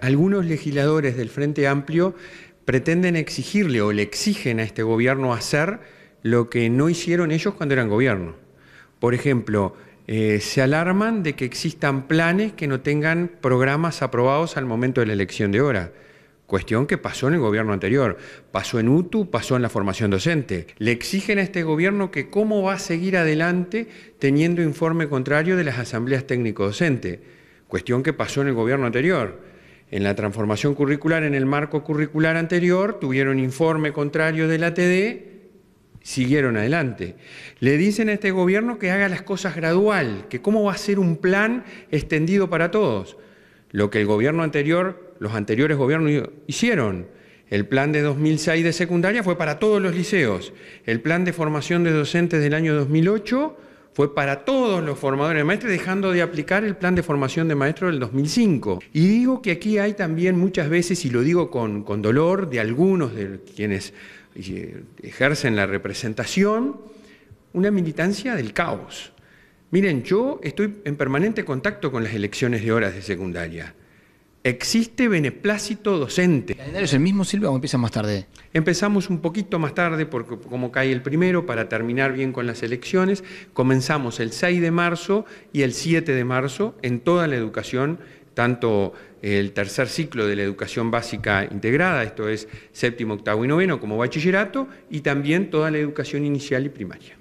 Algunos legisladores del Frente Amplio pretenden exigirle o le exigen a este gobierno hacer lo que no hicieron ellos cuando eran gobierno. Por ejemplo, eh, se alarman de que existan planes que no tengan programas aprobados al momento de la elección de hora. Cuestión que pasó en el gobierno anterior, pasó en UTU, pasó en la formación docente. Le exigen a este gobierno que cómo va a seguir adelante teniendo informe contrario de las asambleas técnico-docente. Cuestión que pasó en el gobierno anterior. En la transformación curricular, en el marco curricular anterior, tuvieron informe contrario del ATD, siguieron adelante. Le dicen a este gobierno que haga las cosas gradual, que cómo va a ser un plan extendido para todos. Lo que el gobierno anterior, los anteriores gobiernos hicieron. El plan de 2006 de secundaria fue para todos los liceos. El plan de formación de docentes del año 2008 fue para todos los formadores de maestros, dejando de aplicar el plan de formación de maestros del 2005. Y digo que aquí hay también muchas veces, y lo digo con, con dolor, de algunos de quienes eh, ejercen la representación, una militancia del caos. Miren, yo estoy en permanente contacto con las elecciones de horas de secundaria existe beneplácito docente. ¿El calendario es el mismo, Silvia, o empieza más tarde? Empezamos un poquito más tarde, porque como cae el primero, para terminar bien con las elecciones, comenzamos el 6 de marzo y el 7 de marzo en toda la educación, tanto el tercer ciclo de la educación básica integrada, esto es séptimo, octavo y noveno, como bachillerato, y también toda la educación inicial y primaria.